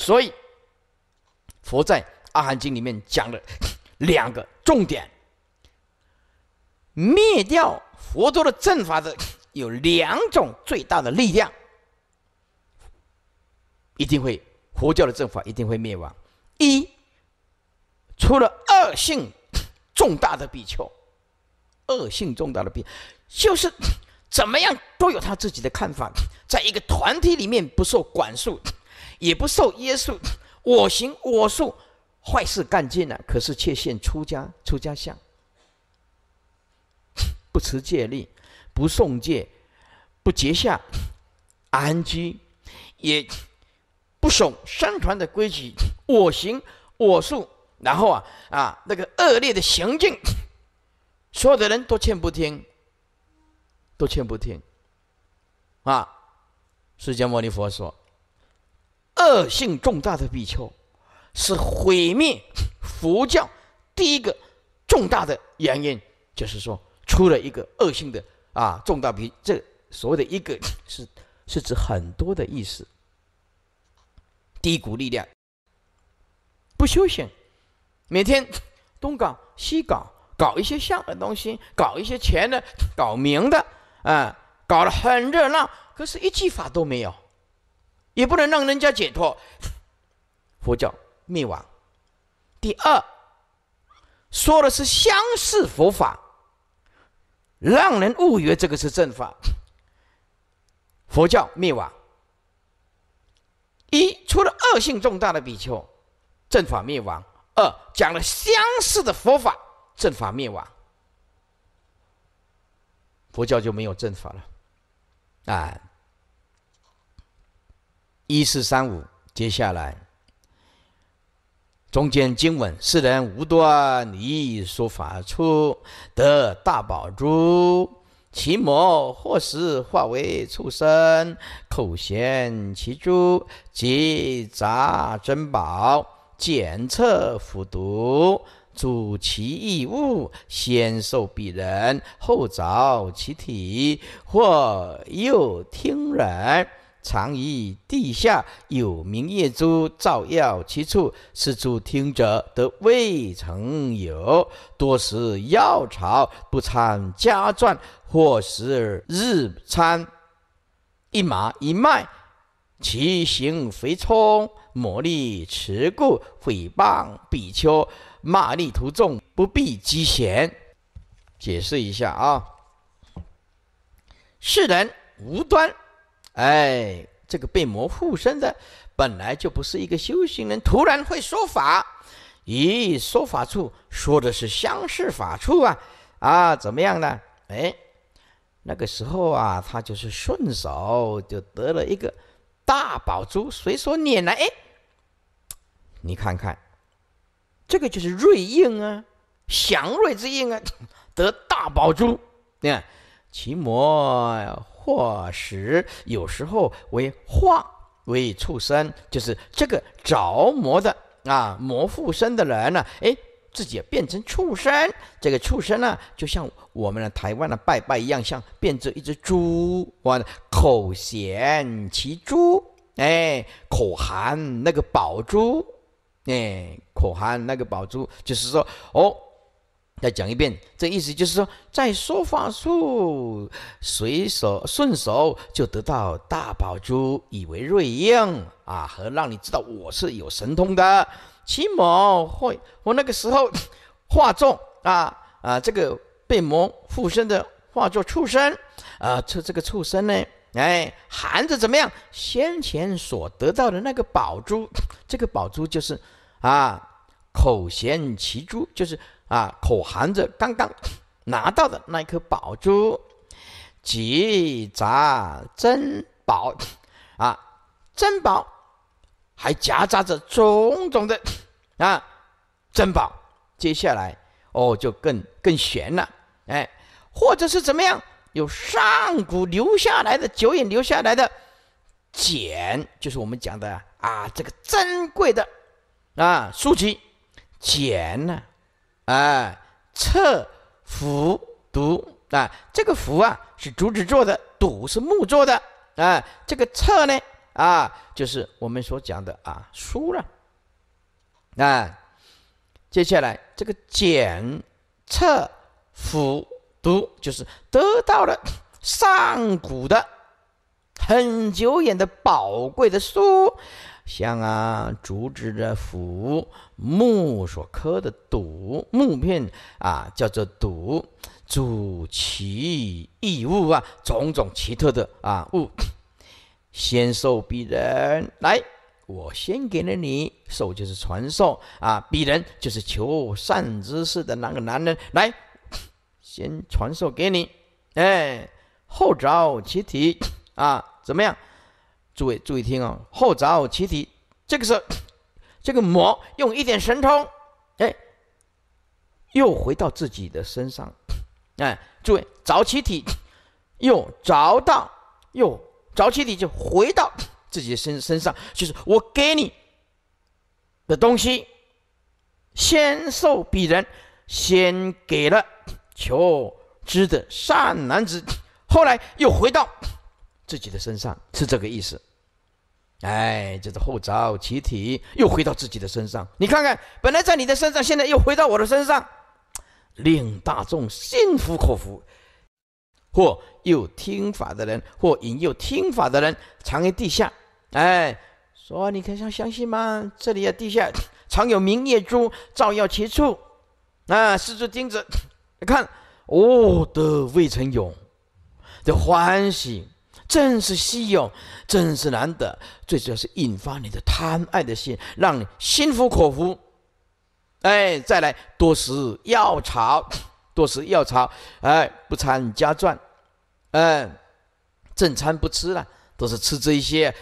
所以，佛在《阿含经》里面讲了 两个重点，灭掉佛教的正法的有两种最大的力量，一定会佛教的正法一定会灭亡。一，除了恶性重大的比丘，恶性重大的比就是 怎么样都有他自己的看法，在一个团体里面不受管束。也不受约束，我行我素，坏事干尽了，可是却现出家出家相，不持戒律，不诵戒，不结下安居，也不守僧传的规矩，我行我素，然后啊啊那个恶劣的行径，所有的人都劝不听，都劝不听，啊，释迦牟尼佛说。恶性重大的比丘，是毁灭佛教第一个重大的原因，就是说出了一个恶性的啊重大比这所谓的一个是是指很多的意思。低谷力量不修行，每天东搞西搞，搞一些像的东西，搞一些钱的，搞名的，啊，搞得很热闹，可是一句法都没有。也不能让人家解脱，佛教灭亡。第二，说的是相似佛法，让人误以为这个是正法，佛教灭亡。一出了恶性重大的比丘，正法灭亡；二讲了相似的佛法，正法灭亡，佛教就没有正法了，啊，一四三五，接下来，中间经文：世人无端以说法出得大宝珠，其魔或时化为畜生，口衔其珠及杂珍宝，检测腐毒，主其异物，先受彼人，后着其体，或又听人。常以地下有明夜珠照耀其处，四处听者得未曾有。多时药草，不参家传；或时日参一麻一脉，其行肥冲，魔力持故，诽谤比丘，骂力徒众，不必积嫌。解释一下啊，世人无端。哎，这个被魔附身的本来就不是一个修行人，突然会说法。咦，说法处说的是相似法处啊，啊，怎么样呢？哎，那个时候啊，他就是顺手就得了一个大宝珠，随手拈来。哎，你看看，这个就是瑞应啊，祥瑞之应啊，得大宝珠。你看，骑魔。过时有时候为化为畜生，就是这个着魔的啊魔附身的人呢，哎，自己变成畜生，这个畜生呢，就像我们的台湾的拜拜一样，像变成一只猪哇，口衔其猪，哎，口含那个宝珠，哎，口含那个宝珠，就是说哦。再讲一遍，这意思就是说，在说法术，随手顺手就得到大宝珠，以为瑞应啊，和让你知道我是有神通的。其某会我那个时候化作啊啊，这个被魔附身的化作畜生啊，这这个畜生呢，哎，含着怎么样？先前所得到的那个宝珠，这个宝珠就是啊，口衔其珠就是。啊，口含着刚刚拿到的那一颗宝珠，几砸珍宝，啊，珍宝，还夹杂着种种的，啊，珍宝。接下来哦，就更更悬了，哎，或者是怎么样？有上古留下来的、久远留下来的简，就是我们讲的啊，这个珍贵的啊书籍简呢。哎，册、符、读，啊，这个符啊是竹子做的，牍是木做的，啊，这个册呢，啊，就是我们所讲的啊书了，啊，接下来这个简、测符、读，就是得到了上古的很久远的宝贵的书。像啊，竹子的斧木所刻的堵木片啊，叫做堵，主奇异物啊，种种奇特的啊物，先受鄙人来，我先给了你受，就是传授啊，鄙人就是求善知识的那个男人来，先传授给你，哎，后找其体啊，怎么样？诸位，注意听啊！后找起体，这个时候，这个魔用一点神通，哎，又回到自己的身上。哎，诸位，找起体，又找到，又找起体就回到自己的身身上，就是我给你的东西，先受鄙人，先给了求知的善男子，后来又回到自己的身上，是这个意思。哎，这是后招其体，又回到自己的身上。你看看，本来在你的身上，现在又回到我的身上，令大众心服口服。或有听法的人，或引诱听法的人，藏于地下。哎，说你可上相信吗？这里的地下藏有明夜珠，照耀其处。啊，四支钉子，看，哦，得未曾有，的欢喜。正是稀有，正是难得，最主要是引发你的贪爱的心，让你心服口服。哎，再来多食药草，多食药草，哎，不参加馔，嗯，正餐不吃了，都是吃这一些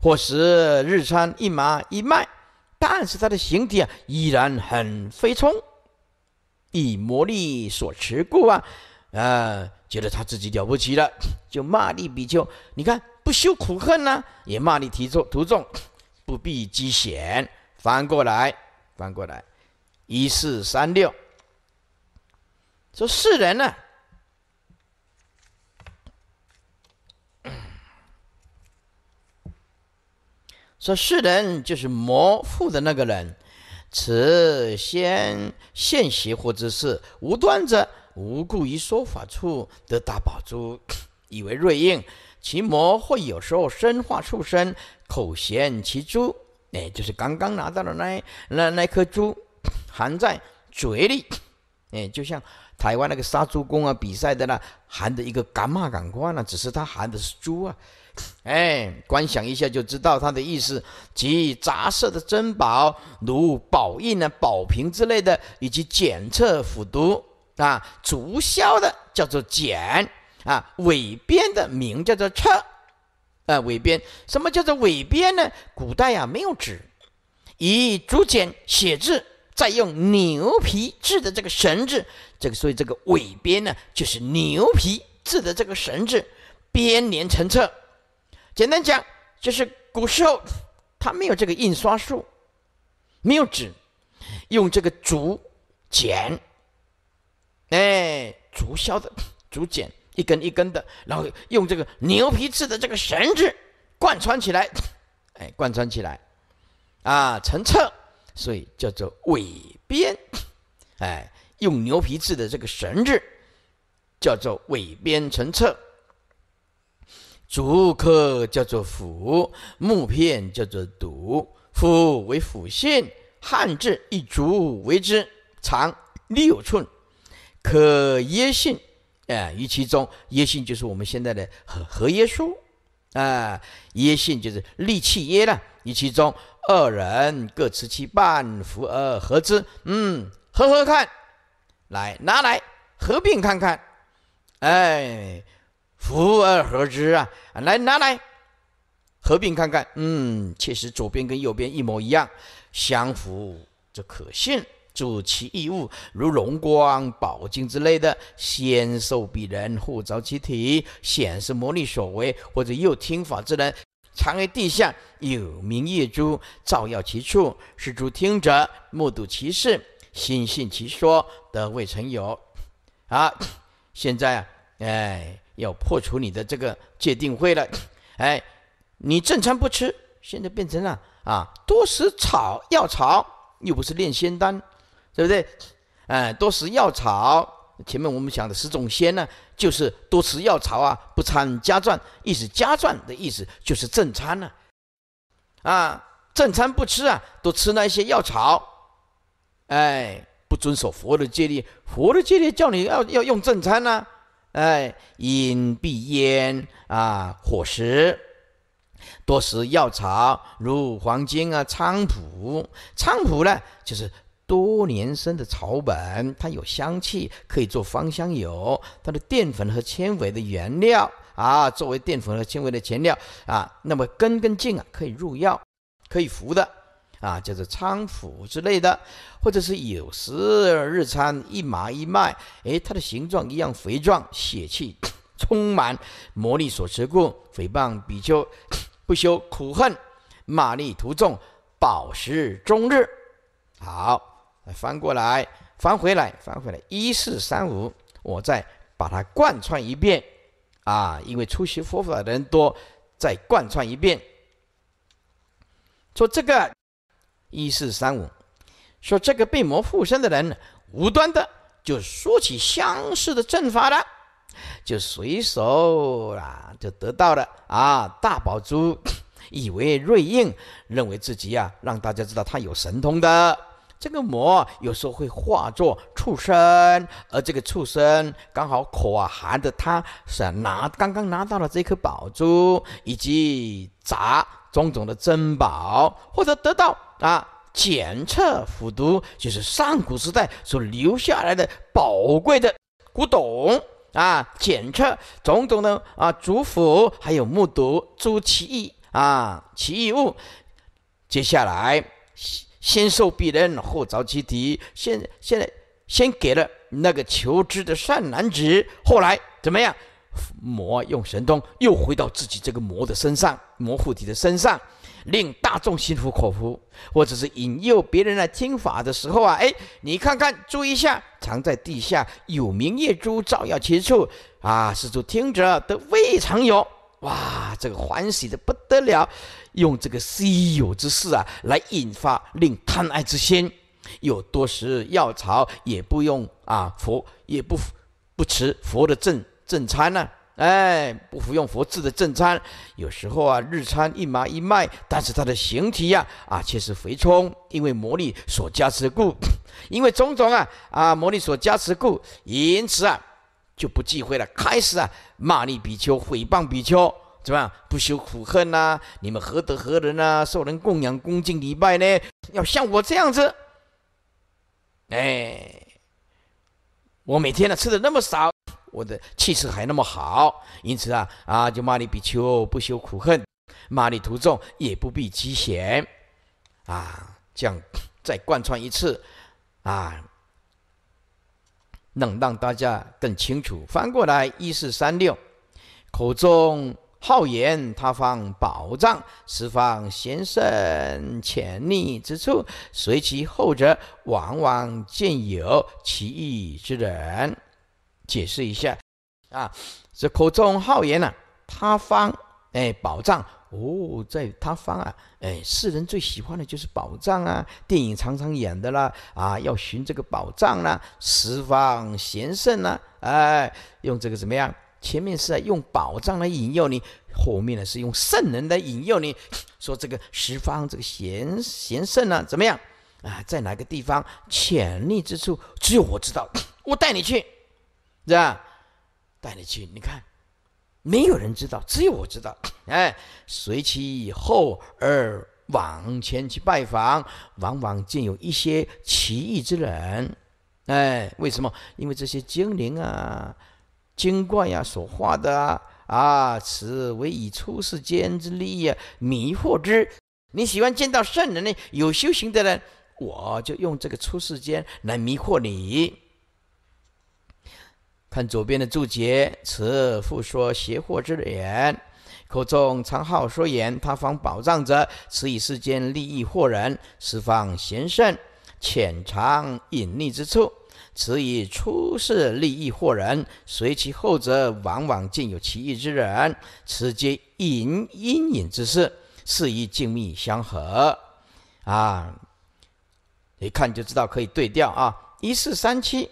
或是日餐一麻一麦，但是它的形体啊依然很飞冲，以魔力所持故啊，啊。觉得他自己了不起了，就骂你比丘，你看不修苦恨呢，也骂你提出徒众，不必积险。翻过来，翻过来，一四三六，说世人呢，说世人就是魔父的那个人，此先现邪惑之事，无端者。无故于说法处得大宝珠，以为瑞应。其魔或有时候身化畜生，口衔其珠。哎，就是刚刚拿到的那那那颗珠，含在嘴里。哎，就像台湾那个杀猪工啊比赛的那含的一个“干骂感官啊，只是他含的是猪啊。哎，观想一下就知道他的意思，即杂色的珍宝，如宝印啊、宝瓶之类的，以及检测腐毒。啊，竹削的叫做简，啊，尾边的名叫做册，啊，尾边什么叫做尾边呢？古代呀没有纸，以竹简写字，再用牛皮制的这个绳子，这个所以这个尾边呢就是牛皮制的这个绳子编连成册。简单讲，就是古时候他没有这个印刷术，没有纸，用这个竹简。哎，竹削的竹简一根一根的，然后用这个牛皮制的这个绳子贯穿起来，哎，贯穿起来，啊，成册，所以叫做尾编。哎，用牛皮制的这个绳子叫做尾编成册。竹刻叫做斧，木片叫做牍，斧为斧线，汉字一竹为之，长六寸。可约性，哎，于其中约性就是我们现在的合合约书，啊，约性就是利契约了。于其中二人各持其半，福而合之，嗯，合合看，来拿来合并看看，哎，福而合之啊，来拿来合并看看，嗯，确实左边跟右边一模一样，相符则可信。助其异物，如荣光宝镜之类的，先受彼人护着其体，显示魔力所为，或者又听法之人藏于地下，有明夜珠照耀其处，使诸听者目睹其事，心信其说，得未曾有。啊，现在啊，哎要破除你的这个界定会了，哎，你正常不吃，现在变成了啊多食草药草，又不是炼仙丹。对不对？哎，多食药草。前面我们讲的十种仙呢，就是多食药草啊，不参加馔。意思加馔的意思就是正餐呢，啊，正餐不吃啊，多吃那些药草。哎，不遵守佛的戒律，佛的戒律叫你要要用正餐呢。哎，饮必烟啊，伙食多食药草，如黄精啊，菖蒲。菖蒲呢，就是。多年生的草本，它有香气，可以做芳香油。它的淀粉和纤维的原料啊，作为淀粉和纤维的前料啊，那么根跟茎啊，可以入药，可以服的啊，叫做菖蒲之类的，或者是有时日餐一麻一麦。诶，它的形状一样肥壮，血气充满，魔力所持故，诽谤比丘不修苦恨，骂力徒众饱食终日，好。翻过来，翻回来，翻回来，一四三五，我再把它贯穿一遍啊！因为出席佛法的人多，再贯穿一遍。说这个一四三五，说这个被魔附身的人无端的就说起相似的阵法了，就随手啊就得到了啊！大宝珠 以为瑞应，认为自己啊，让大家知道他有神通的。这个魔有时候会化作畜生，而这个畜生刚好口啊含的，他是拿刚刚拿到了这颗宝珠，以及砸种种的珍宝，或者得到啊检测腐毒，就是上古时代所留下来的宝贵的古董啊，检测种种的啊主腐，还有木毒诸奇异啊奇异物，接下来。先受鄙人，后遭其敌。现现在先给了那个求知的善男子，后来怎么样？魔用神通又回到自己这个魔的身上，魔护体的身上，令大众心服口服，或者是引诱别人来听法的时候啊，哎，你看看，注意一下，藏在地下有明夜珠照耀其处啊，四周听着都未尝有。哇，这个欢喜的不得了。用这个稀有之事啊，来引发令贪爱之心。有多时药草也不用啊，佛也不不吃佛的正正餐呢。哎，不服用佛制的正餐，有时候啊，日餐一麻一麦，但是它的形体呀，啊，却是肥充，因为魔力所加持故。因为种种啊，啊，魔力所加持故，因此啊，就不忌讳了，开始啊，骂力比丘，诽谤比丘。对吧？不修苦恨呐，你们何德何能啊？受人供养、恭敬、礼拜呢？要像我这样子，哎，我每天呢吃的那么少，我的气色还那么好，因此啊啊，就骂你比丘不修苦恨，骂你徒众也不避积嫌啊。这样再贯穿一次啊，能让大家更清楚。翻过来一四三六口中。好言他方宝藏，十方贤圣潜力之处，随其后者，往往见有奇异之人。解释一下啊，这口中好言呢，他方哎宝藏哦，在他方啊，哎，世人最喜欢的就是宝藏啊，电影常常演的啦，啊，要寻这个宝藏啦，十方贤圣呢，哎，用这个怎么样？前面是用宝藏来引诱你，后面呢是用圣人来引诱你，说这个十方这个贤贤圣呢怎么样啊？在哪个地方潜力之处只有我知道，我带你去，是吧？带你去，你看，没有人知道，只有我知道。哎，随其以后而往前去拜访，往往见有一些奇异之人。哎，为什么？因为这些精灵啊。精怪呀所化的啊啊，此为以出世间之力呀迷惑之。你喜欢见到圣人呢，有修行的人，我就用这个出世间来迷惑你。看左边的注解，此复说邪惑之言，口中常好说言，他方宝藏者，此以世间利益惑人，十方贤圣潜藏隐匿之处。此以出世利益惑人，随其后者往往尽有其意之人，此皆隐阴影之事，似宜静密相合。啊，一看就知道可以对调啊！一四三七，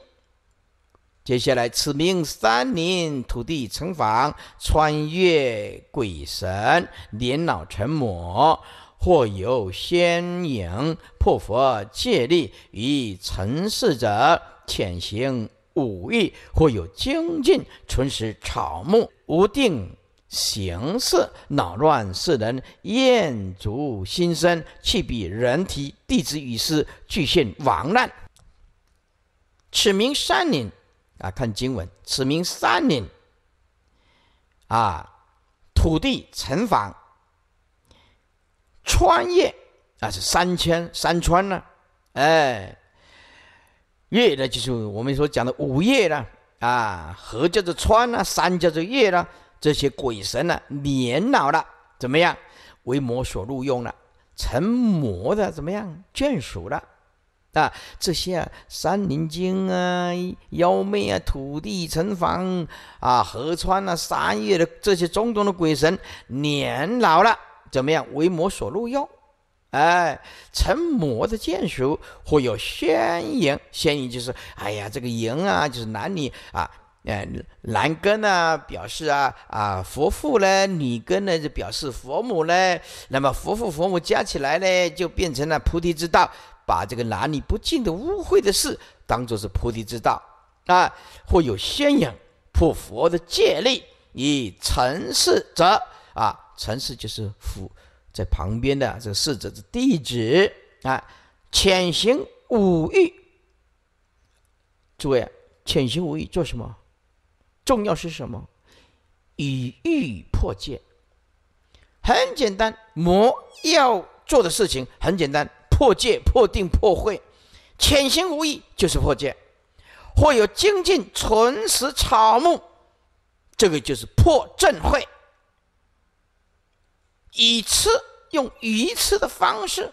接下来此名三年土地成房，穿越鬼神年老成魔，或有仙影破佛借力于成事者。潜行武艺，或有精进，纯实草木，无定形色，恼乱世人，厌足心生，气比人体，弟子与师俱现亡难。此名山林啊！看经文，此名山林啊！土地城防穿越啊，是三千山川呢？哎。月呢，就是我们所讲的五月啦，啊，河叫做川啦，山叫做岳啦，这些鬼神啊，年老了怎么样？为魔所录用了，成魔的怎么样？眷属了，啊，这些啊，山林精啊，妖魅啊，土地城房，啊，河川啊，山岳的这些种种的鬼神，年老了怎么样？为魔所录用。哎，成魔的见术或有宣言，宣言就是哎呀，这个言啊，就是男女啊，哎，男根啊，表示啊啊佛父呢，女根呢就表示佛母呢，那么佛父佛母加起来呢，就变成了菩提之道，把这个男女不净的污秽的事当做是菩提之道啊，或有宣言破佛的戒律，以成事则啊，成事就是佛。在旁边的这四者的弟子啊，潜行无欲。诸位，潜行无欲做什么？重要是什么？以欲破戒。很简单，魔要做的事情很简单：破戒、破定、破会。潜行无欲就是破戒，或有精进存实草木，这个就是破正会，以吃。用愚痴的方式，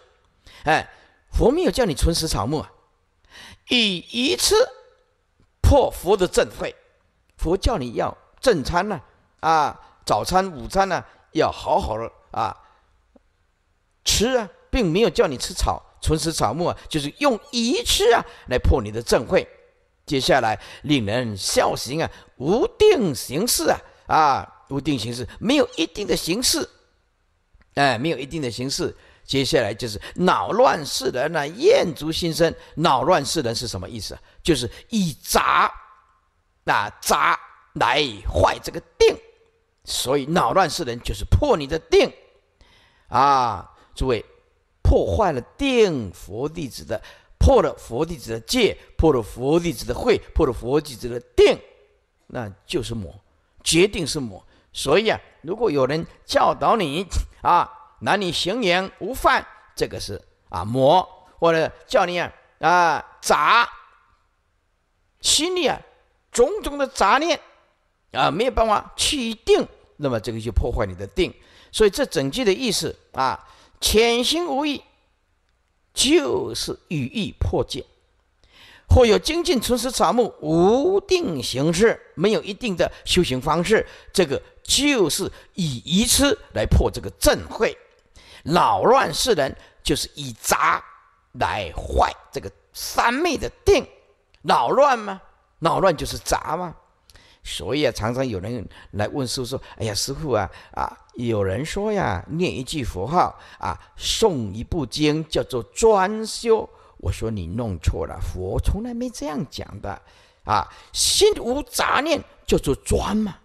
哎，佛没有叫你存食草木啊，以愚痴破佛的正慧，佛叫你要正餐呢，啊，早餐、午餐呢，要好好的啊吃啊，并没有叫你吃草，存食草木啊，就是用愚痴啊来破你的正慧。接下来令人笑行啊，无定形式啊，啊，无定形式，没有一定的形式。哎，没有一定的形式，接下来就是恼乱世人呐，厌足心生。恼乱世人是什么意思？就是以杂，那杂来坏这个定。所以恼乱世人就是破你的定，啊，诸位破坏了定，佛弟子的破了佛弟子的戒，破了佛弟子的慧，破了佛弟子的定，那就是魔，决定是魔。所以啊，如果有人教导你啊，那你行言无犯，这个是啊魔或者教你啊啊杂，心里啊种种的杂念啊没有办法去定，那么这个就破坏你的定。所以这整句的意思啊，潜行无益，就是语意破戒，或有精进纯实草木无定形式，没有一定的修行方式，这个。就是以愚痴来破这个正慧，扰乱世人；就是以杂来坏这个三昧的定，扰乱吗？扰乱就是杂嘛。所以啊，常常有人来问师傅说：“哎呀，师傅啊，啊，有人说呀，念一句佛号啊，诵一部经叫做专修。”我说你弄错了，佛从来没这样讲的。啊，心无杂念叫做专嘛。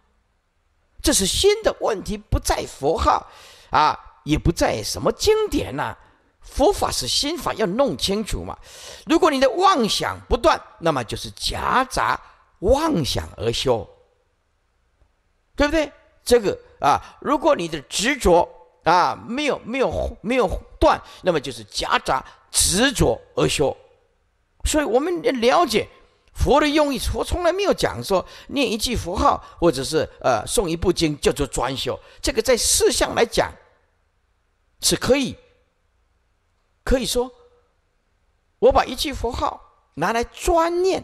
这是新的问题，不在佛号，啊，也不在什么经典呢？佛法是心法，要弄清楚嘛。如果你的妄想不断，那么就是夹杂妄想而修，对不对？这个啊，如果你的执着啊，没有没有没有断，那么就是夹杂执着而修。所以我们要了解。佛的用意，佛从来没有讲说念一句佛号或者是呃诵一部经叫做专修。这个在世相来讲是可以可以说，我把一句佛号拿来专念，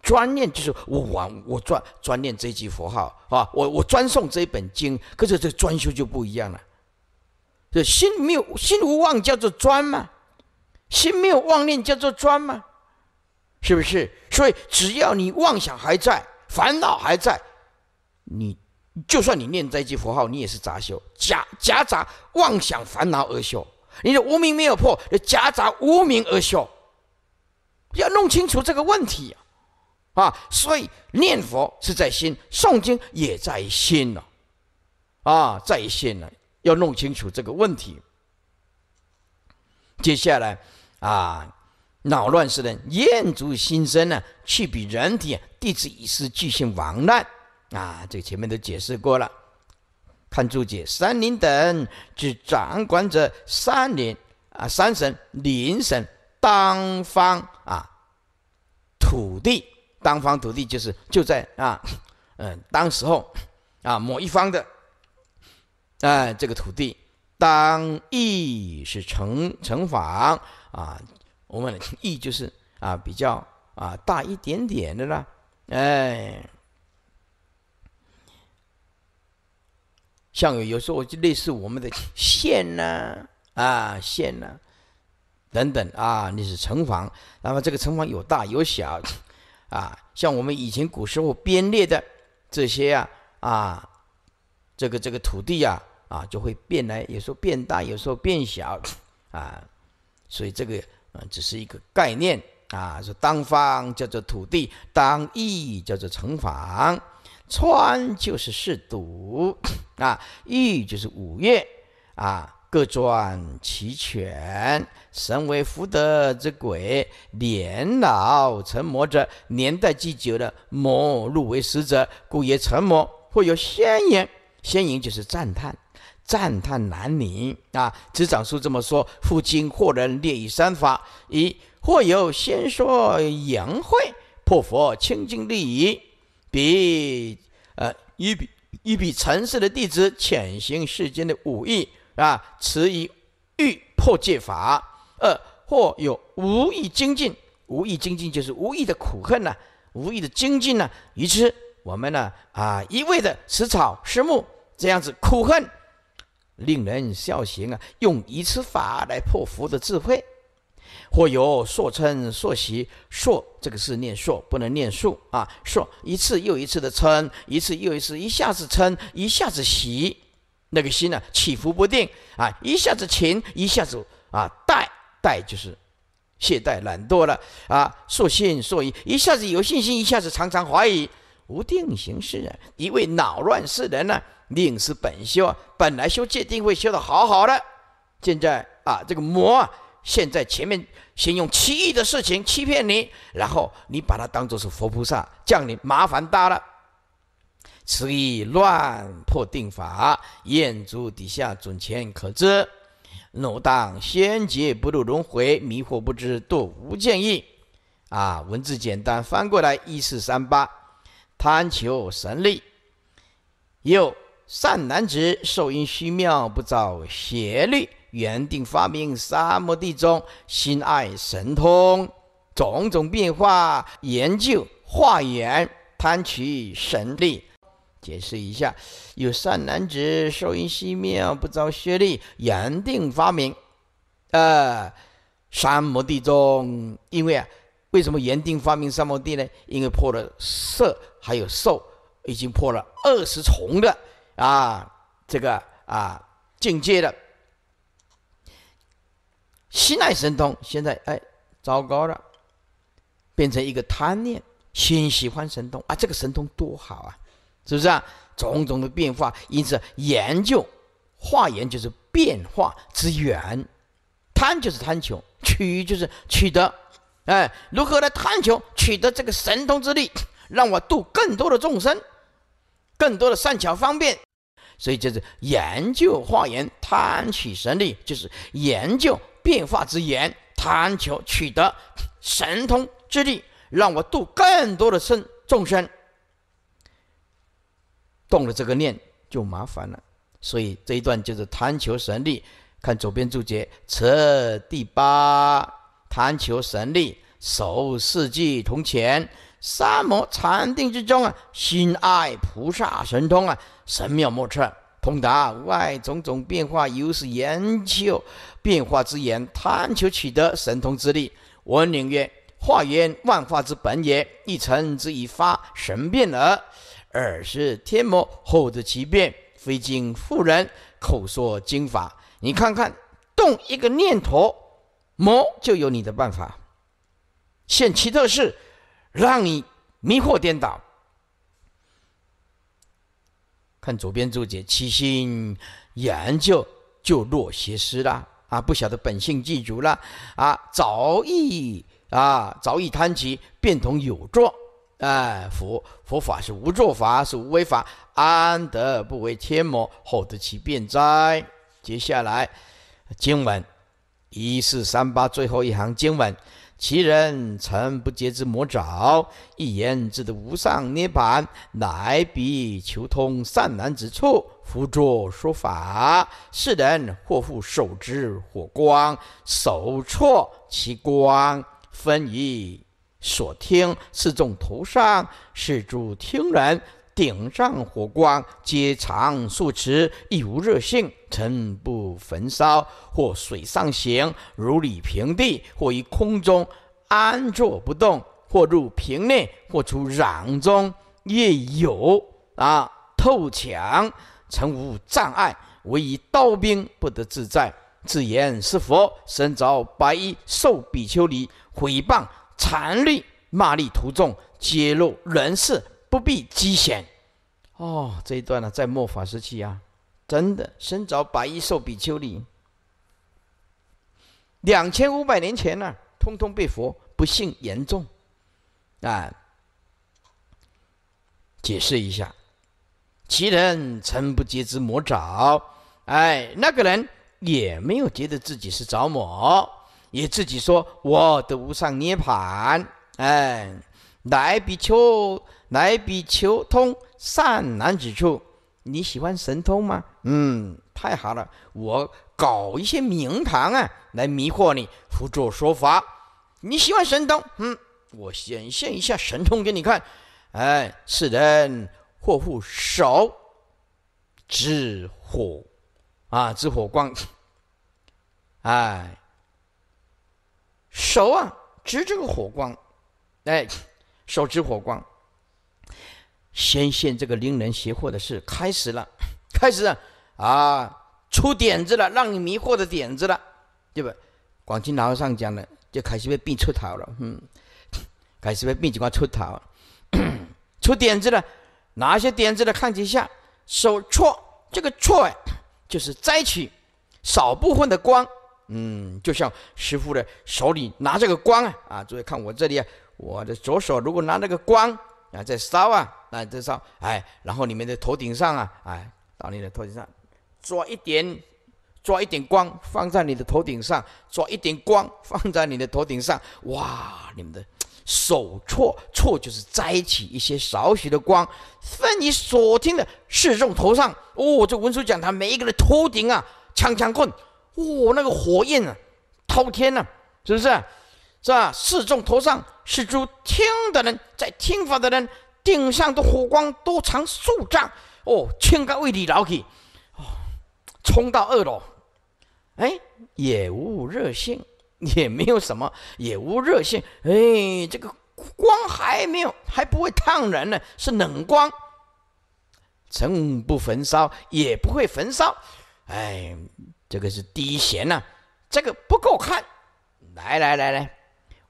专念就是我玩我专专念这一句佛号啊，我我专诵这一本经。可是这专修就不一样了，这心没有心无妄叫做专嘛，心没有妄念叫做专嘛。是不是？所以只要你妄想还在，烦恼还在，你就算你念在记佛号，你也是杂修，夹夹杂妄想烦恼而修，你的无名没有破，夹杂无名而修。要弄清楚这个问题啊！所以念佛是在心，诵经也在心呢、啊，在心呢，要弄清楚这个问题。接下来啊。恼乱世人，厌足心生呢？去比人体啊，地子以是具性亡难啊！这前面都解释过了。看注解，三灵等指掌管者，三灵啊，三省、灵省、当方啊，土地，当方土地就是就在啊，嗯，当时候啊，某一方的哎，这个土地，当义是城城房啊。我们的意就是啊，比较啊大一点点的啦，哎，像有有时候就类似我们的县呐，啊县呐，等等啊，那是城防，那么这个城防有大有小，啊，像我们以前古时候编列的这些呀，啊，这个这个土地呀，啊就会变来，有时候变大，有时候变小，啊，所以这个。啊，只是一个概念啊。说当方叫做土地，当邑叫做城防，川就是市都啊，邑就是五岳啊，各转齐全，神为福德之鬼，年老成魔者，年代既久的魔入为食者，故也成魔，会有仙言，仙言就是赞叹。赞叹难名啊！执掌书这么说：，父亲或人列于三法一，或有先说言会破佛清净利益，比呃一比。一比尘世的弟子潜行世间的武艺啊，持以欲破戒法；二，或有无意精进，无意精进就是无意的苦恨呐，无意的精进呐。于是我们呢啊，一味的食草食木，这样子苦恨。令人笑行啊，用一次法来破佛的智慧，或有说称说习说这个字念说不能念数啊说一次又一次的称，一次又一次一下子称，一下子习那个心呢起伏不定啊一下子勤一下子啊怠怠就是懈怠懒惰了啊说信说疑一下子有信心一下子常常怀疑无定形是人一味恼乱世人呢。定是本修，啊，本来修戒定会修得好好的，现在啊，这个魔啊，现在前面先用奇异的事情欺骗你，然后你把它当做是佛菩萨降临，麻烦大了。此意乱破定法，眼珠底下准前可知，怒当先觉不入轮回，迷惑不知堕无见意。啊，文字简单，翻过来一四三八，贪求神力又。善男子受因虚妙，不造邪律。原定发明三摩地中，心爱神通种种变化，研究化缘，贪取神力。解释一下，有善男子受因虚妙，不造邪律。原定发明，呃，三摩地中，因为啊，为什么原定发明三摩地呢？因为破了色，还有受，已经破了二十重的。啊，这个啊，境界的心爱神通，现在哎，糟糕了，变成一个贪念心喜欢神通啊，这个神通多好啊，是不是？啊？种种的变化，因此研究化缘就是变化之源，贪就是贪求，取就是取得，哎，如何来贪求取得这个神通之力，让我度更多的众生，更多的善巧方便。所以就是研究化缘，贪取神力，就是研究变化之缘，贪求取得神通之力，让我度更多的生众生。动了这个念就麻烦了。所以这一段就是贪求神力。看左边注解，此第八贪求神力，守四季铜钱。三摩禅定之中啊，心爱菩萨神通啊，神妙莫测，通达外种种变化，由是研究变化之言，贪求取得神通之力。我宁曰：化缘万化之本也，一成之以发神变而，而是天魔后得其变，非经妇人口说经法。你看看，动一个念头，魔就有你的办法。现奇特事。让你迷惑颠倒。看左边注解，起心研究就落邪师了啊！不晓得本性具足了啊！早已啊，早已贪起变同有作啊！佛佛法是无作法，是无为法，安得不为天魔惑得其变哉？接下来经文一四三八最后一行经文。其人曾不结之魔爪，一言之的无上涅槃，乃彼求通善难之处，复作说法。世人或复受之火光，手错其光，分以所听，是众头上是诸听人。顶上火光皆长数尺，亦无热性。尘不焚烧，或水上行，如履平地；或于空中安坐不动；或入瓶内，或出壤中。亦有啊透墙，曾无障碍，唯以刀兵不得自在。自言是佛，身着白衣，受比丘尼毁谤、残律、骂力徒众，揭露人世。不必积险哦。这一段呢，在末法时期啊，真的身着白衣受比丘尼，两千五百年前呢，通通被佛不幸严重啊。解释一下，其人曾不觉之魔爪。哎，那个人也没有觉得自己是着魔，也自己说我的无上涅盘。哎，来比丘。来比求通善男子处，你喜欢神通吗？嗯，太好了，我搞一些名堂啊，来迷惑你，辅助说法。你喜欢神通？嗯，我显现一下神通给你看。哎，是人或福手之火，啊，之火光，哎，手啊，指这个火光，哎，手指火光。先现这个令人邪惑的事开始了，开始啊，出点子了，让你迷惑的点子了，对吧？广钦老和尚讲的，就开始会病出头了，嗯，开始会病几光出头，出点子了，哪些点子呢？看几下，手错这个错哎，就是摘取少部分的光，嗯，就像师傅的手里拿这个光啊啊，注意看我这里啊，我的左手如果拿那个光啊，在烧啊。那这上哎，然后你们的头顶上啊，哎，到你的头顶上，抓一点，抓一点光，放在你的头顶上，抓一点光放在你的头顶上，哇，你们的手错错就是摘取一些少许的光，分你所听的示众头上，哦，这文殊讲堂每一个人头顶啊，枪枪棍，哦，那个火焰啊，滔天呐，是不是？是吧？示众头上，示诸听的人，在听法的人。顶上的火光多长数丈哦，千高未里老去哦，冲到二楼，哎，也无热线，也没有什么，也无热线，哎，这个光还没有，还不会烫人呢，是冷光，成不焚烧，也不会焚烧，哎，这个是低弦呐，这个不够看，来来来来，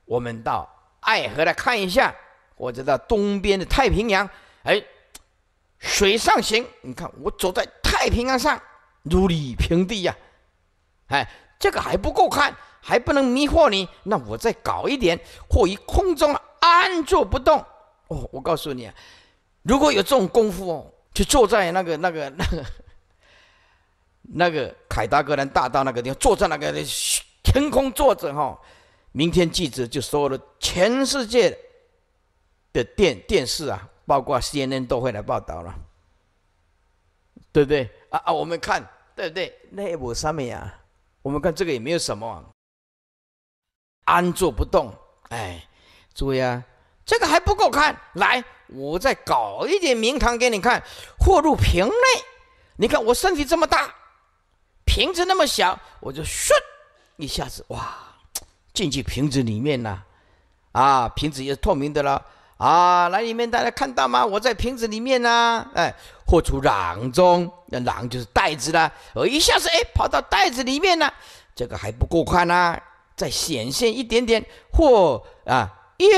我们到爱河来看一下。或者到东边的太平洋，哎，水上行，你看我走在太平洋上如履平地呀，哎，这个还不够看，还不能迷惑你，那我再搞一点，或于空中安坐不动。哦，我告诉你，啊，如果有这种功夫哦，就坐在那个、那个、那个、那个凯达格兰大道那个地方，坐在那个天空坐着哈，明天记者就说了全世界。的电电视啊，包括 CNN 都会来报道了，对不对？啊啊，我们看，对不对？那我上面呀？我们看这个也没有什么，安坐不动。哎，诸位啊，这个还不够看，来，我再搞一点名堂给你看。货入瓶内，你看我身体这么大，瓶子那么小，我就咻一下子，哇，进去瓶子里面了。啊，瓶子也是透明的了。啊，那里面大家看到吗？我在瓶子里面呢，哎，豁出囊中，那囊就是袋子啦，我一下子哎跑到袋子里面呢，这个还不够宽呐，再显现一点点，嚯啊，又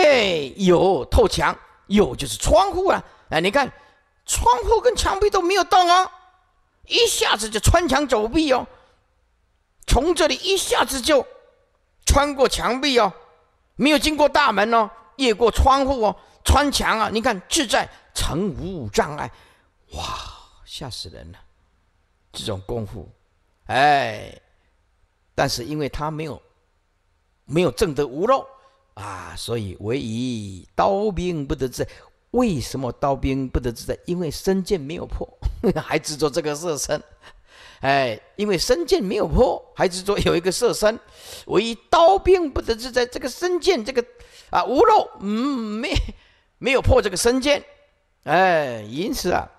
有透墙，有就是窗户啊，哎，你看，窗户跟墙壁都没有动哦，一下子就穿墙走壁哦，从这里一下子就穿过墙壁哦，没有经过大门哦。越过窗户哦，穿墙啊！你看志在成无障碍，哇，吓死人了！这种功夫，哎，但是因为他没有没有正得无漏啊，所以唯以刀兵不得自在。为什么刀兵不得自在？因为身剑没有破，还执着这个色身。哎，因为身剑没有破，还执着有一个色身，唯以刀兵不得自在。这个身剑，这个。啊，无肉，嗯，没，没有破这个身剑，哎，因此啊，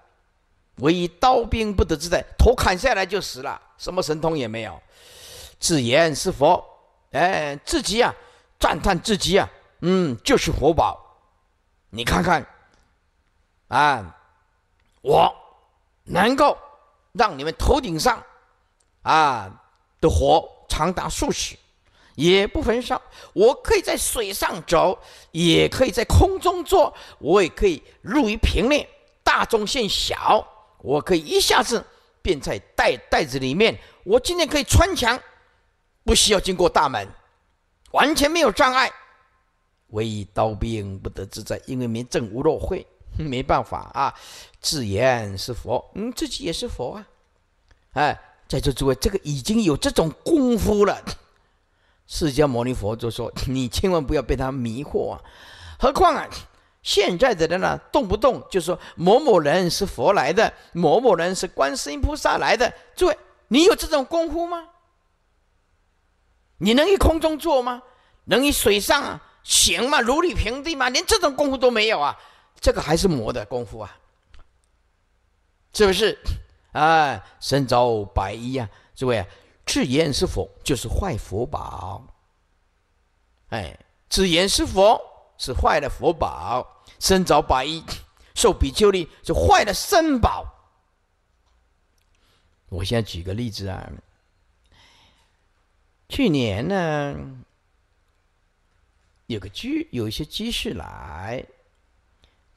我以刀兵不得自在，头砍下来就死了，什么神通也没有，自言是佛，哎，自己啊，赞叹自己啊，嗯，就是活宝，你看看，啊，我能够让你们头顶上，啊，的火长达数十。也不焚烧，我可以在水上走，也可以在空中坐，我也可以入于平面，大中现小，我可以一下子便在袋袋子里面。我今天可以穿墙，不需要经过大门，完全没有障碍。唯以刀兵不得自在，因为民政无若会，没办法啊。自言是佛，嗯，自己也是佛啊。哎，在座诸位，这个已经有这种功夫了。释迦牟尼佛就说：“ 你千万不要被他迷惑啊！何况啊，现在的人呢，动不动就说某某人是佛来的，某某人是观世音菩萨来的。诸位，你有这种功夫吗？你能于空中坐吗？能于水上行吗？如履平地吗？连这种功夫都没有啊！这个还是魔的功夫啊！是不是？哎，身着白衣啊，诸位。”自言是佛，就是坏佛宝。哎，自言是佛是坏的佛宝，身着白衣受比丘尼是坏的身宝。我现在举个例子啊，去年呢，有个居有一些居士来，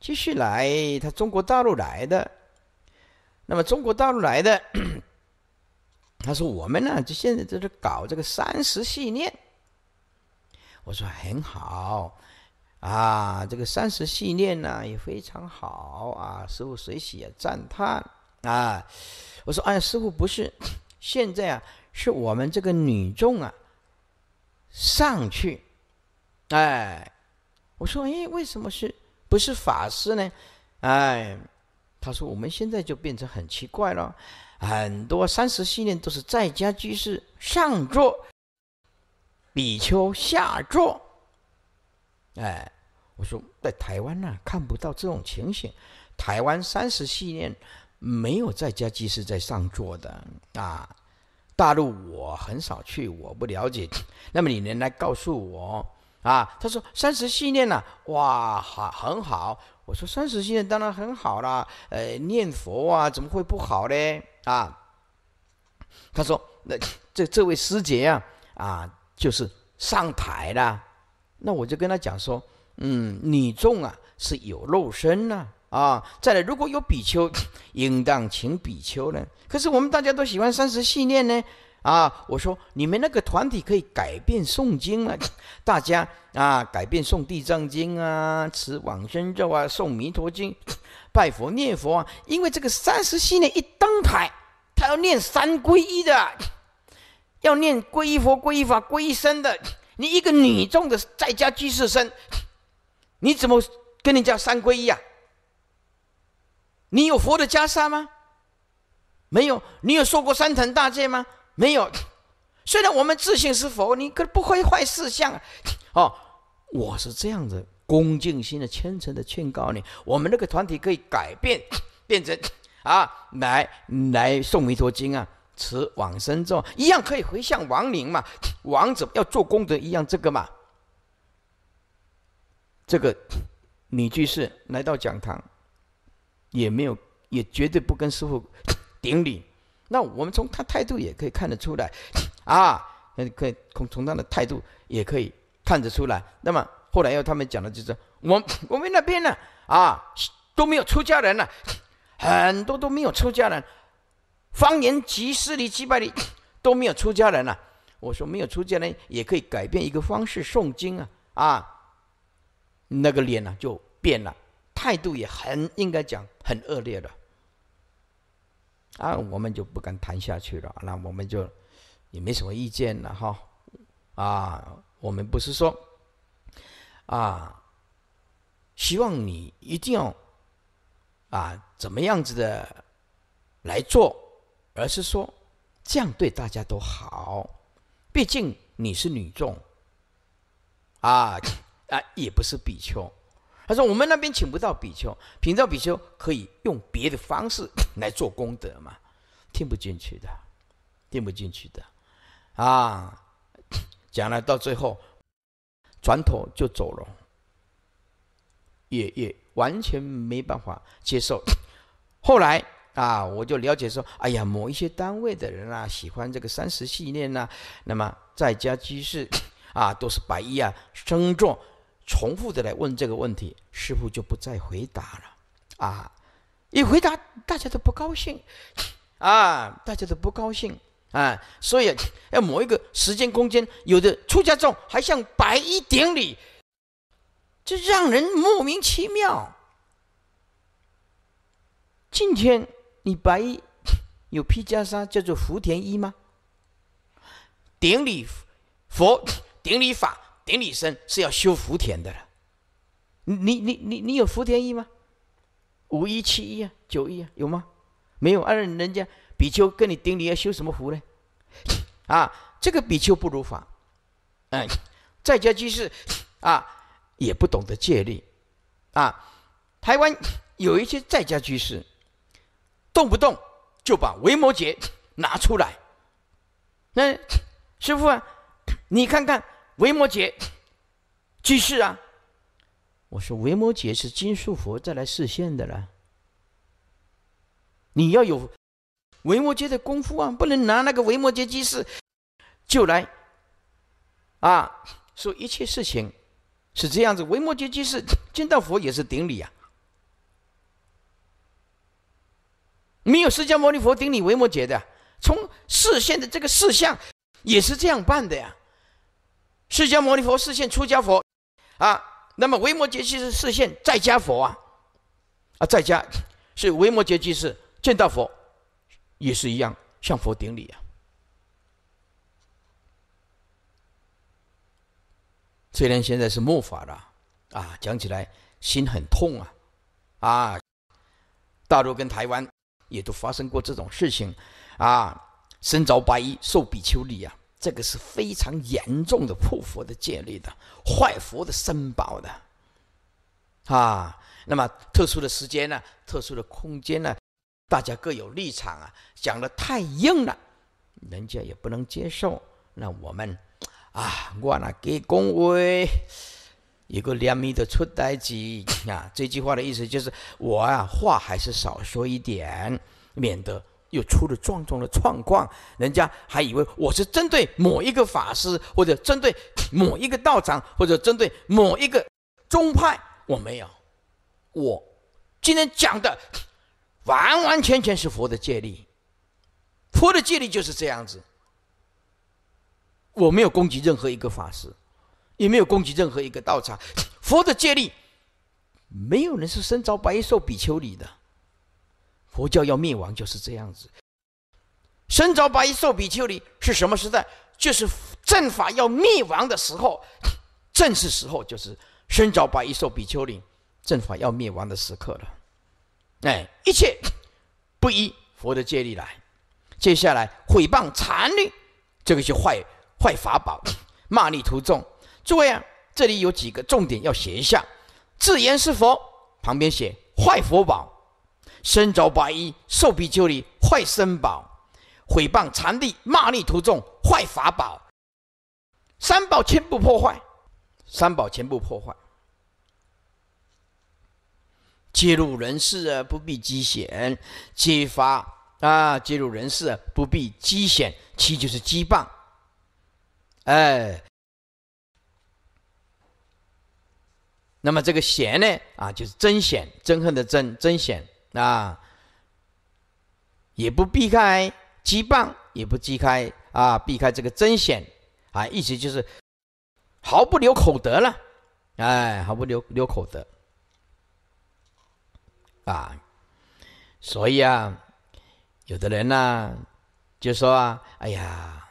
居士来他中国大陆来的，那么中国大陆来的。他说：“我们呢，就现在在这搞这个三十系列。”我说：“很好啊，这个三十系列呢也非常好啊。”师傅随喜赞叹啊。我说：“哎，师傅不是，现在啊，是我们这个女众啊上去。”哎，我说：“哎，为什么是不是法师呢？”哎。他说：“我们现在就变成很奇怪了，很多三十系列都是在家居士上座，比丘下座。哎，我说在台湾呢看不到这种情形，台湾三十系列没有在家居士在上座的啊。大陆我很少去，我不了解。那么你能来告诉我啊？”他说：“三十系列呢，哇，好，很好。”我说三十系当然很好啦，呃，念佛啊，怎么会不好呢？啊，他说那这这位师姐啊，啊，就是上台啦。那我就跟他讲说，嗯，女众啊是有肉身呢，啊，再来如果有比丘，应当请比丘呢。可是我们大家都喜欢三十系念呢。啊！我说你们那个团体可以改变诵经了，大家啊，改变诵《地藏经》啊，吃往生肉啊，诵《弥陀经》，拜佛念佛啊。因为这个三十七年一登台，他要念三皈依的，要念皈依佛、皈依法、皈依僧的。你一个女众的在家居士身，你怎么跟人家三皈依啊？你有佛的袈裟吗？没有。你有受过三坛大戒吗？没有，虽然我们自信是佛，你可不会坏事相啊！哦，我是这样子恭敬心的虔诚的劝告你，我们那个团体可以改变，变成啊来来送弥陀经啊，持往生咒，一样可以回向亡灵嘛，王者要做功德一样这个嘛。这个女居士来到讲堂，也没有也绝对不跟师傅顶礼。那我们从他态度也可以看得出来，啊，可以从从他的态度也可以看得出来。那么后来要他们讲的就是，我我们那边呢，啊，都没有出家人了，很多都没有出家人，方圆几十里几百里都没有出家人了。我说没有出家人也可以改变一个方式诵经啊，啊，那个脸呢就变了，态度也很应该讲很恶劣了。啊，我们就不敢谈下去了。那我们就也没什么意见了，哈。啊，我们不是说啊，希望你一定要啊怎么样子的来做，而是说这样对大家都好。毕竟你是女众，啊 啊，也不是比丘。他说：“我们那边请不到比丘，品到比丘可以用别的方式 来做功德嘛？听不进去的，听不进去的，啊，讲了到最后，转头就走了，也也完全没办法接受。后来啊，我就了解说，哎呀，某一些单位的人啊，喜欢这个三十系列呢，那么在家居士啊，都是白衣啊，身重。重复的来问这个问题，师傅就不再回答了。啊，一回答大家都不高兴，啊，大家都不高兴，啊，所以要某一个时间空间，有的出家众还像白衣顶礼，这让人莫名其妙。今天你白衣有披袈裟叫做福田衣吗？顶礼佛，顶礼法。顶礼生是要修福田的了，你你你你有福田一吗？五一七一啊，九一啊，有吗？没有而人家比丘跟你顶礼要修什么福呢？啊，这个比丘不如法，嗯，在家居士啊也不懂得借力，啊，台湾有一些在家居士，动不动就把维摩诘拿出来，那师傅啊，你看看。维摩诘，居士啊，我说维摩诘是金树佛再来示现的了。你要有维摩诘的功夫啊，不能拿那个维摩诘居士就来啊说一切事情是这样子。维摩诘居士见到佛也是顶礼啊，没有释迦牟尼佛顶礼维摩诘的，从示现的这个事项也是这样办的呀。释迦牟尼佛示现出家佛，啊，那么维摩诘居士示现在家佛啊，啊，在家是维摩诘居士见到佛，也是一样向佛顶礼啊。虽然现在是末法了，啊，讲起来心很痛啊，啊，大陆跟台湾也都发生过这种事情，啊，身着白衣受比丘礼啊。这个是非常严重的破佛的戒律的，坏佛的身宝的，啊，那么特殊的时间呢，特殊的空间呢，大家各有立场啊，讲的太硬了，人家也不能接受。那我们啊，我呢给恭维，一个良民的出呆子啊，这句话的意思就是我啊话还是少说一点，免得。又出了撞中的状况，人家还以为我是针对某一个法师，或者针对某一个道场，或者针对某一个宗派。我没有，我今天讲的完完全全是佛的借力，佛的借力就是这样子。我没有攻击任何一个法师，也没有攻击任何一个道场。佛的借力，没有人是身着白衣受比丘里的。佛教要灭亡就是这样子。身着白衣受比丘尼是什么时代？就是正法要灭亡的时候，正是时候，就是身着白衣受比丘尼，正法要灭亡的时刻了。哎，一切不依佛的戒律来，接下来毁谤禅律，这个就坏坏法宝，骂逆徒众。诸位啊，这里有几个重点要写一下：自言是佛，旁边写坏佛宝。身着白衣瘦比丘礼坏身宝毁谤禅力骂力徒众坏法宝三宝全部破坏，三宝全部破坏。揭入人事啊，不避机险，揭发啊，揭入人事不必机险，其就是机棒。哎，那么这个险呢啊，就是真险，憎恨的憎，真险。那也不避开羁绊，也不击开啊，避开这个针线啊，意思就是毫不留口德了，哎，毫不留留口德啊。所以啊，有的人呢，就说啊，哎呀，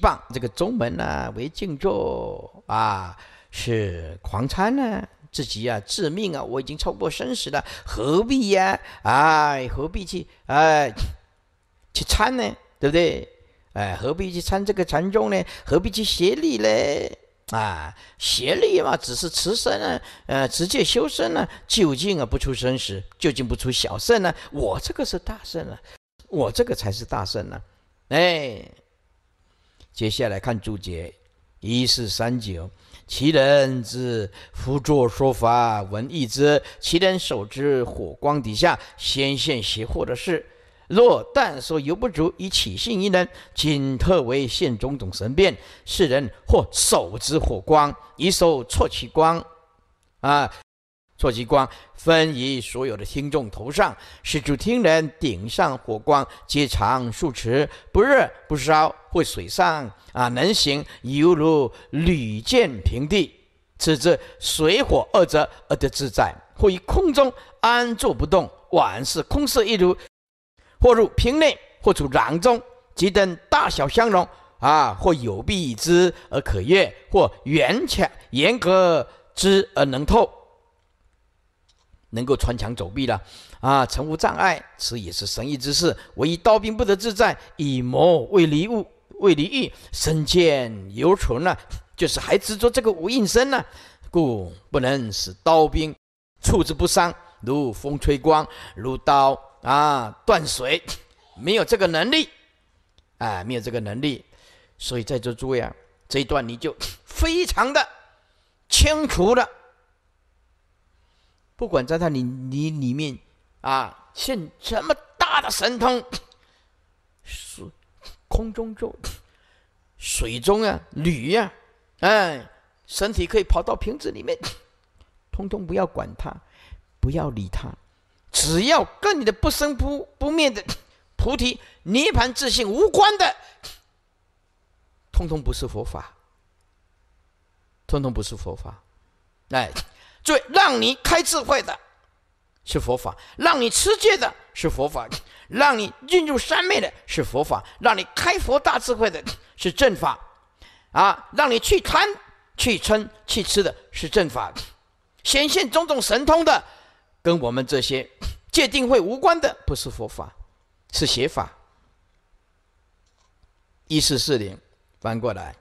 棒，这个中门呢为静坐啊，是狂餐呢。自己啊，致命啊，我已经超过生死了，何必呀？哎，何必去哎去参呢？对不对？哎，何必去参这个禅宗呢？何必去协力嘞？啊，协力嘛，只是持身啊，呃，持戒修身啊，究竟啊不出生死，究竟不出小圣呢？我这个是大圣啊，我这个才是大圣呢。哎，接下来看注解。一四三九，其人之趺作说法，闻异之。其人手执火光，底下先现邪惑的事。若但说犹不足，以起信于人，今特为现种种神变。世人或手执火光，以手撮其光，啊。作极光，分于所有的听众头上，使诸听人顶上火光皆长数尺，不热不烧，或水上啊，能行犹如履践平地。此之水火二者而得自在，或于空中安坐不动，宛事空色一如；或入瓶内，或出囊中，即等大小相容。啊。或有臂之而可阅，或缘强严格之而能透。能够穿墙走壁了，啊，成无障碍，此也是神意之事。我以刀兵不得自在，以魔为离物，为离欲，身见犹存呢，就是还执着这个无应身呢，故不能使刀兵触之不伤，如风吹光，如刀啊断水，没有这个能力，啊，没有这个能力。所以在座诸位啊，这一段你就非常的清楚了。不管在他里里里面，啊，现这么大的神通，是空中中、水中啊、铝呀，哎，身体可以跑到瓶子里面，通通不要管他，不要理他，只要跟你的不生不不灭的菩提涅盘自信无关的，通通不是佛法，通通不是佛法，哎。最让你开智慧的是佛法，让你持戒的是佛法，让你进入三昧的是佛法，让你开佛大智慧的是正法，啊，让你去贪、去嗔、去吃的是正法，显现种种神通的，跟我们这些戒定慧无关的，不是佛法，是邪法。一四四零，翻过来。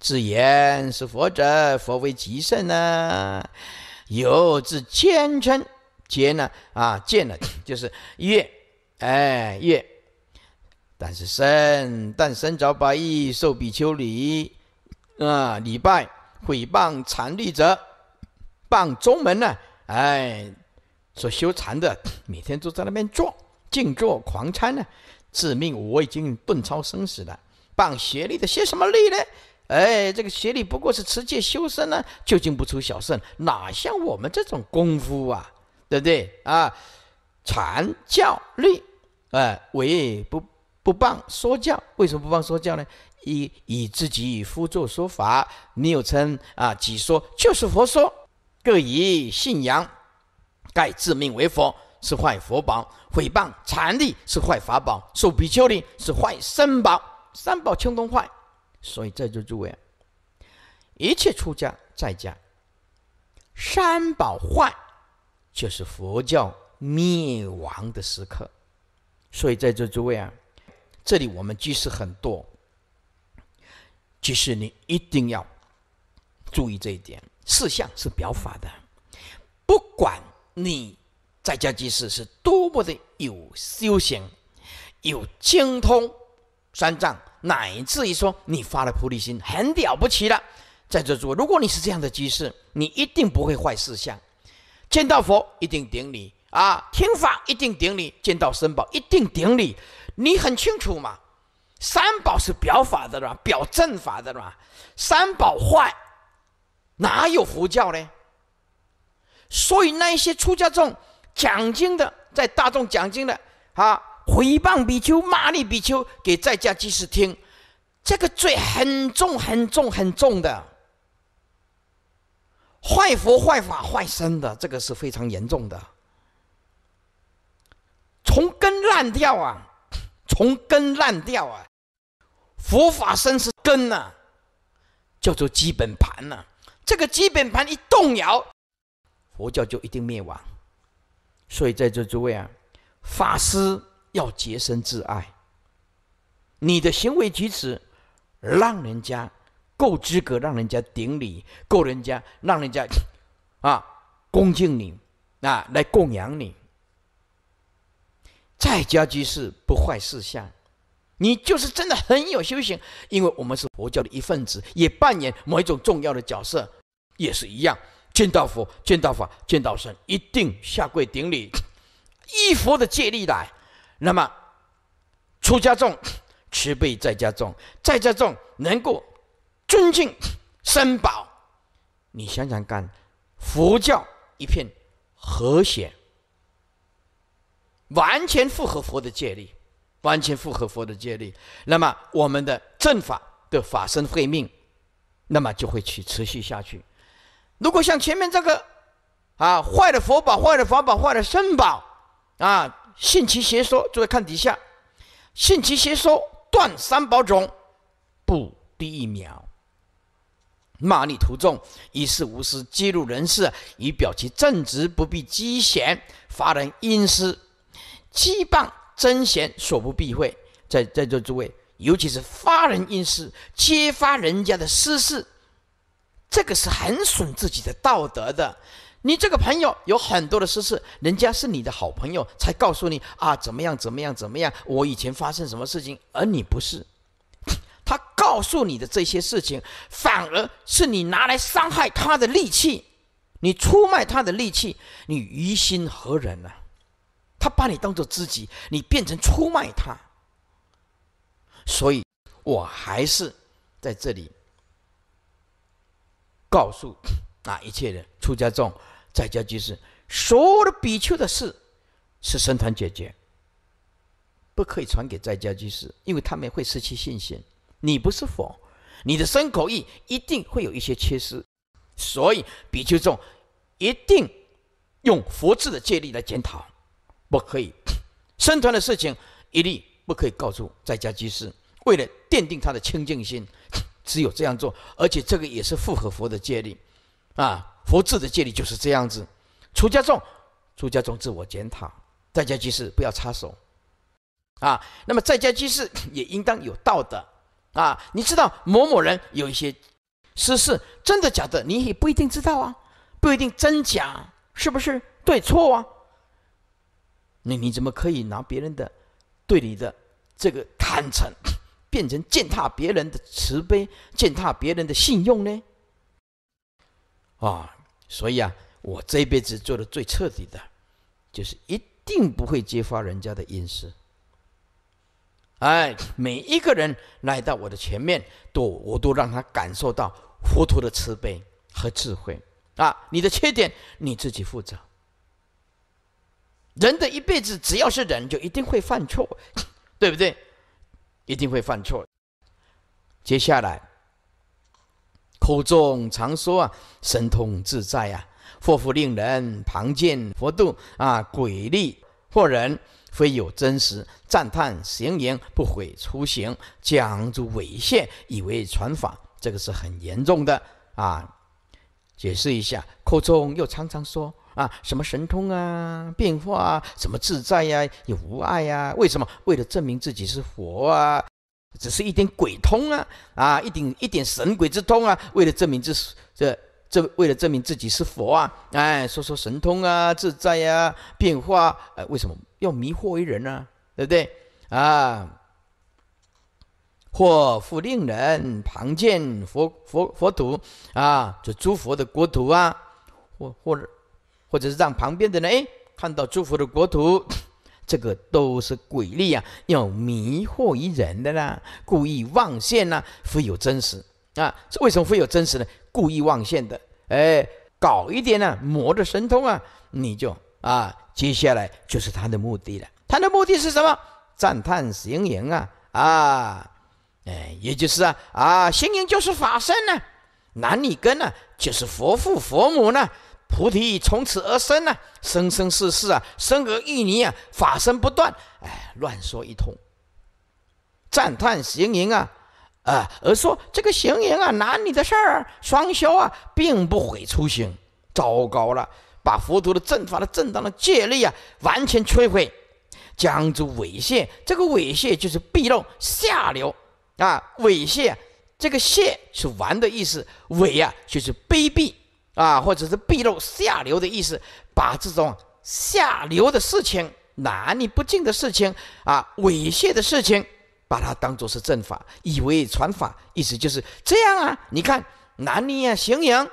自言是佛者，佛为极圣呢？有自谦称劫呢啊见了 就是月，哎月。但是生但生着白衣，受比丘礼啊礼拜毁谤禅律者，谤宗门呢哎，所修禅的每天都在那边坐静坐狂参呢，自命我已经顿超生死了。谤邪律的邪什么力呢？哎，这个学历不过是持戒修身呢，就进不出小圣，哪像我们这种功夫啊？对不对啊？禅教律，哎，为不不谤说教？为什么不谤说教呢？以以自己夫作说法，你有称啊己说就是佛说，各以信仰，盖自命为佛是坏佛宝，毁谤禅力是坏法宝，受比丘尼是坏僧宝，三宝轻功坏。所以，在座诸位啊，一切出家在家，三宝坏，就是佛教灭亡的时刻。所以，在座诸位啊，这里我们居士很多，居士你一定要注意这一点。四相是表法的，不管你在家居士是多么的有修行、有精通。三藏，乃至于说你发了菩提心，很了不起了。在这座，如果你是这样的居士，你一定不会坏四相。见到佛一定顶礼啊，听法一定顶礼，见到三宝一定顶礼。你很清楚嘛，三宝是表法的啦，表正法的啦。三宝坏，哪有佛教呢？所以那一些出家众讲经的，在大众讲经的，啊，诽谤比丘，骂你比丘，给在家居士听，这个罪很重、很重、很重的，坏佛、坏法、坏身的，这个是非常严重的，从根烂掉啊，从根烂掉啊，佛法身是根呐，叫做基本盘呐，这个基本盘一动摇，佛教就一定灭亡。所以，在座诸位啊，法师。要洁身自爱，你的行为举止，让人家够资格，让人家顶礼，够人家让人家啊恭敬你啊来供养你。在家居士不坏事相，你就是真的很有修行。因为我们是佛教的一份子，也扮演某一种重要的角色，也是一样。见到佛、见到法、见到神，一定下跪顶礼，依佛的戒律来。那么，出家众、持悲在家众、在家众能够尊敬身宝，你想想看，佛教一片和谐，完全符合佛的戒律，完全符合佛的戒律。那么，我们的正法的法身慧命，那么就会去持续下去。如果像前面这个啊，坏的佛宝、坏的法宝、坏的身宝啊。信其邪说，诸位看底下，信其邪说，断三宝种，不第一秒。骂逆徒众，一事无私，揭露人事，以表其正直，不必讥嫌，发人阴私，欺谤真贤，所不避讳。在在座诸位，尤其是发人阴私，揭发人家的私事，这个是很损自己的道德的。你这个朋友有很多的私事，人家是你的好朋友才告诉你啊，怎么样，怎么样，怎么样？我以前发生什么事情，而你不是，他告诉你的这些事情，反而是你拿来伤害他的利器，你出卖他的利器，你于心何忍呢？他把你当做知己，你变成出卖他，所以我还是在这里告诉啊一切人出家众。在家居士，所有的比丘的事是神团解决，不可以传给在家居士，因为他们会失去信心。你不是佛，你的身口意一定会有一些缺失，所以比丘众一定用佛制的戒律来检讨，不可以。生团的事情一律不可以告诉在家居士，为了奠定他的清净心，只有这样做，而且这个也是符合佛的戒律。啊，佛智的戒律就是这样子。出家众，出家众自我检讨；在家居士不要插手。啊，那么在家居士 也应当有道德。啊，你知道某某人有一些私事，真的假的？你也不一定知道啊，不一定真假，是不是对错啊？那你怎么可以拿别人的对你的这个坦诚，变成践踏别人的慈悲，践踏别人的信用呢？啊，所以啊，我这辈子做的最彻底的，就是一定不会揭发人家的隐私。哎，每一个人来到我的前面，都我都让他感受到佛陀的慈悲和智慧。啊，你的缺点你自己负责。人的一辈子，只要是人，就一定会犯错，对不对？一定会犯错。接下来。口中常说啊，神通自在啊，祸福令人旁见佛度啊，诡力惑人，非有真实，赞叹行言，不悔初行，讲诸伪现，以为传法，这个是很严重的啊。解释一下，口中又常常说啊，什么神通啊，变化啊，什么自在呀，有无碍呀，为什么？为了证明自己是佛啊。只是一点鬼通啊，啊，一点一点神鬼之通啊，为了证明自这这为了证明自己是佛啊，哎，说说神通啊，自在呀，变化，哎，为什么要迷惑为人呢？对不对？啊，或复令人旁见佛佛佛土啊，这诸佛的国土啊，或或者或者是让旁边的人哎看到诸佛的国土。这个都是鬼力啊，要迷惑于人的啦，故意妄现呐，会有真实啊？这为什么会有真实呢？故意妄现的，哎，搞一点呢，魔的神通啊，你就啊，接下来就是他的目的了。他的目的是什么？赞叹行淫啊，啊，哎，也就是啊，啊，行淫就是法身呢，男女根呢，就是佛父佛母呢。菩提从此而生呢？生生世世啊，生而易泥啊，法身不断。哎，乱说一通，赞叹行营啊，啊，而说这个行营啊，男女的事儿，双修啊，并不毁初心。糟糕了，把佛陀的正法的正当的戒律啊，完全摧毁，将之猥亵。这个猥亵就是卑陋、下流啊，猥亵。这个亵是玩的意思，猥啊就是卑鄙。啊，或者是毕露下流的意思，把这种下流的事情、男女不敬的事情啊、猥亵的事情，把它当做是正法，以为传法，意思就是这样啊。你看，男女啊，行淫，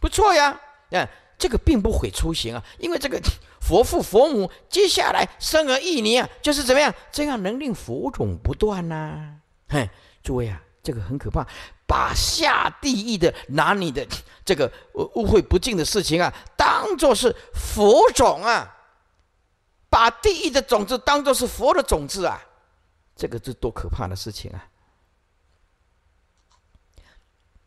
不错呀。嗯，这个并不会出行啊，因为这个佛父佛母接下来生儿育女啊，就是怎么样，这样能令佛种不断啊。嘿，位啊，这个很可怕，把下地狱的拿你的这个误会不敬的事情啊，当做是佛种啊，把地狱的种子当做是佛的种子啊，这个是多可怕的事情啊！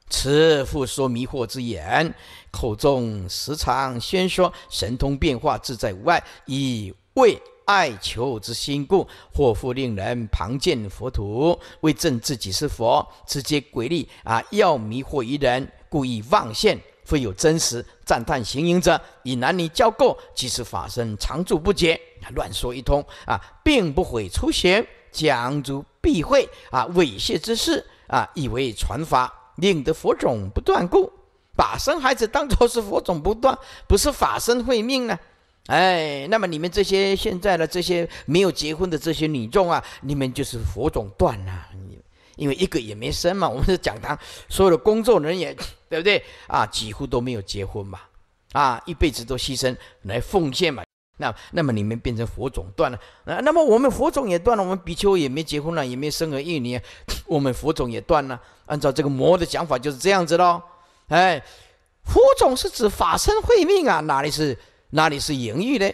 此复说迷惑之言，口中时常宣说神通变化，自在无碍，以为爱求之心故，祸福令人旁见佛土，为证自己是佛。直接鬼力啊，要迷惑于人，故意妄现，会有真实赞叹行淫者，以男女交媾，即使法身常住不绝。乱说一通啊，并不会出邪，讲诸避讳啊猥亵之事啊，以为传法，令得佛种不断故。把生孩子当作是佛种不断，不是法身会命呢？哎，那么你们这些现在的这些没有结婚的这些女众啊，你们就是佛种断了，因为一个也没生嘛。我们的讲堂所有的工作人员，对不对啊？几乎都没有结婚嘛，啊，一辈子都牺牲来奉献嘛。那那么你们变成佛种断了，啊，那么我们佛种也断了，我们比丘也没结婚了，也没生儿育女，我们佛种也断了。按照这个魔的讲法就是这样子喽。哎，佛种是指法身慧命啊，哪里是？哪里是淫欲呢？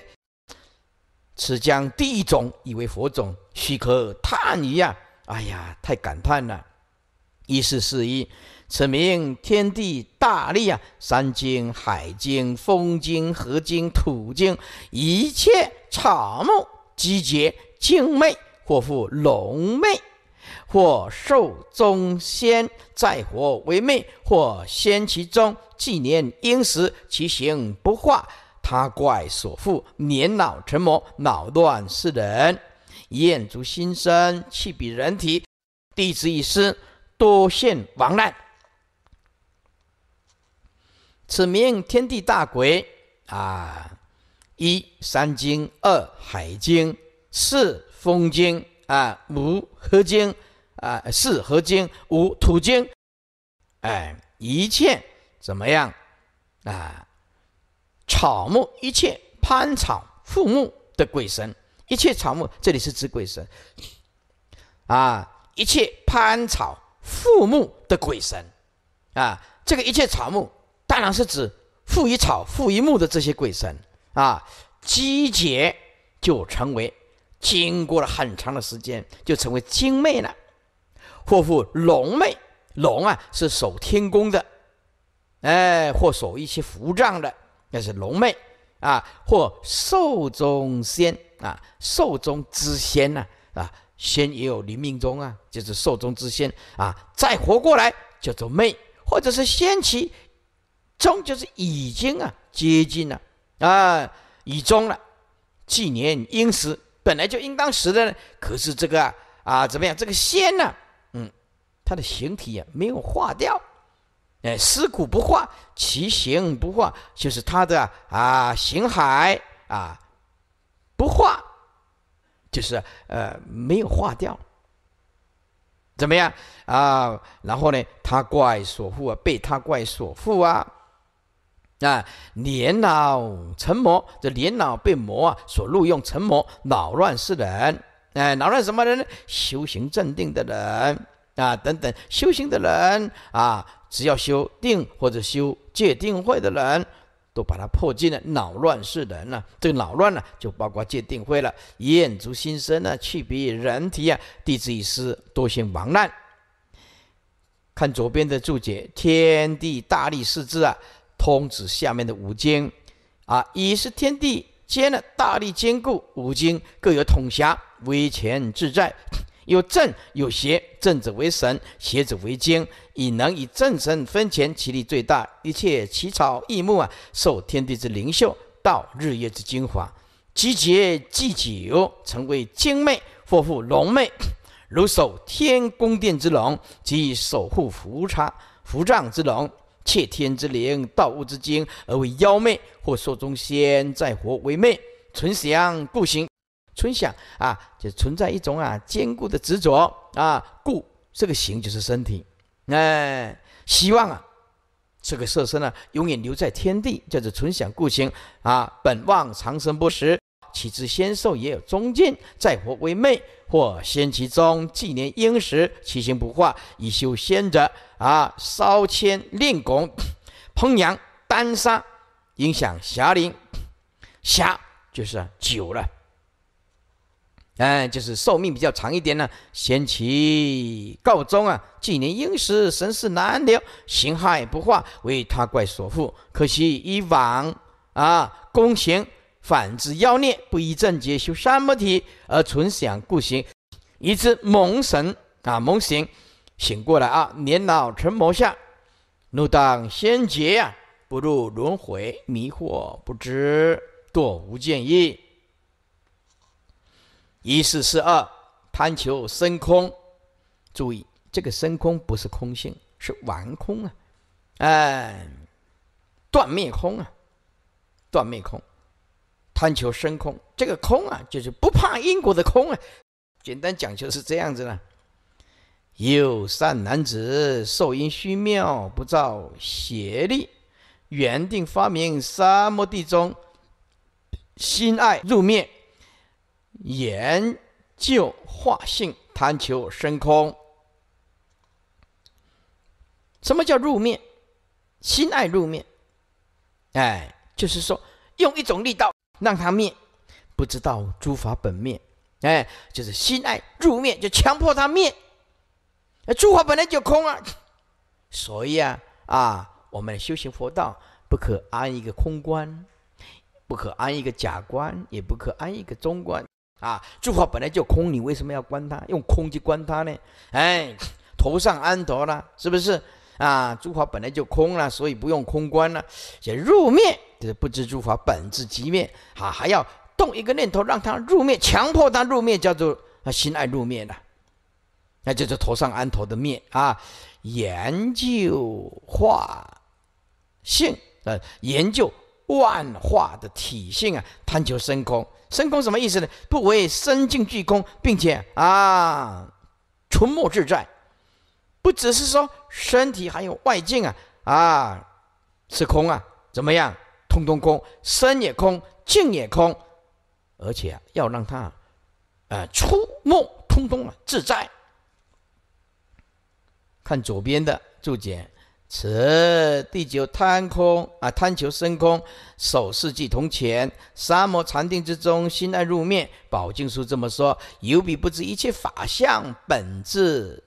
此将第一种以为佛种，虚可叹矣啊！哎呀，太感叹了。一是四一，此名天地大力啊！山经、海经、风经、河经、土经，一切草木，集结精魅，或复龙魅，或受中仙，在火为魅，或仙其中，纪年应时，其形不化。他怪所负，年老成魔，脑乱世人，厌足心生，气比人体，弟子一失，多现亡难。此名天地大鬼啊！一山经，二海经，四风经啊，五河经啊，四河经，五土经。哎，一切怎么样啊？草木一切攀草附木的鬼神，一切草木，这里是指鬼神，啊，一切攀草附木的鬼神，啊，这个一切草木当然是指附于草、附于木的这些鬼神，啊，积结就成为，经过了很长的时间就成为精魅了，或附龙魅，龙啊是守天宫的，哎，或守一些符障的。那是龙妹啊，或寿中仙啊，寿中之仙呐啊，仙也有灵命中啊，就是寿中之仙啊，再活过来叫做妹，或者是仙期终，就是已经啊接近了啊已终了，纪年应时本来就应当时的，可是这个啊怎么样？这个仙呢，嗯，他的形体也没有化掉。哎，尸骨不化，其形不化，就是他的啊形骸啊不化，就是呃没有化掉，怎么样啊？然后呢，他怪所缚啊，被他怪所缚啊啊！年老成魔，这年老被魔啊所录用成魔，扰乱世人，哎，扰乱什么人呢？修行正定的人啊，等等修行的人啊。只要修定或者修戒定慧的人，都把它破尽了，恼乱世人呢？这个恼乱呢，就包括戒定慧了。厌足心生呢，去别人体啊，弟子已失，多现亡难。看左边的注解，天地大力四字啊，通指下面的五经啊，以是天地间呢，大力坚固，五经各有统辖，威权自在。有正有邪，正者为神，邪者为精。以能以正神分钱，其力最大。一切奇草异木啊，受天地之灵秀，道日月之精华，集结祭酒，成为精魅，或附龙魅，如守天宫殿之龙，即守护扶差扶杖之龙，窃天之灵，盗物之精，而为妖魅，或受中仙在活为魅，存祥故行。春想啊，就存在一种啊坚固的执着啊，故这个形就是身体，哎，希望啊，这个色身呢永远留在天地，叫做存想故形啊。本望长生不死，岂知仙寿也有忠奸，在活为昧，或先其中，纪年英时，其形不化，以修仙者啊，烧铅炼汞，烹羊丹砂，影响侠灵，侠就是久了。嗯，就是寿命比较长一点呢，先期告终啊。纪年英时，神事难料，形骸不化，为他怪所缚。可惜以往啊，功行反之妖孽，不依正觉修三本体，而存想故行，以致蒙神啊蒙行醒过来啊，年老成魔相，怒当先劫呀，不入轮回，迷惑不知，堕无见意。一是是二，贪求升空，注意这个升空不是空性，是完空啊，哎，断灭空啊，断灭空，贪求升空，这个空啊就是不怕因果的空啊。简单讲就是这样子了。有善男子受因虚妙，不造邪力，原定发明三摩地中，心爱入灭。研究化性，贪求深空。什么叫入灭？心爱入灭？哎，就是说用一种力道让它灭，不知道诸法本灭。哎，就是心爱入灭，就强迫它灭。诸法本来就空啊，所以啊，啊，我们修行佛道，不可安一个空观，不可安一个假观，也不可安一个中观。啊，诸法本来就空，你为什么要观它？用空去观它呢？哎，头上安陀了，是不是？啊，诸法本来就空了，所以不用空观了。且入灭，就是不知诸法本质即灭，啊，还要动一个念头让他入灭，强迫他入灭，叫做心爱入灭了，那就是头上安头的灭啊。研究化性呃，研究。万化的体性啊，贪求升空，升空什么意思呢？不为身境具空，并且啊，出没自在，不只是说身体还有外境啊，啊是空啊，怎么样，通通空，身也空，境也空，而且要让它，呃，出没通通啊自在。看左边的注解。此第九贪空啊，贪求升空，手四季铜钱，三摩禅定之中，心安入灭。宝经书这么说：有比不知一切法相本质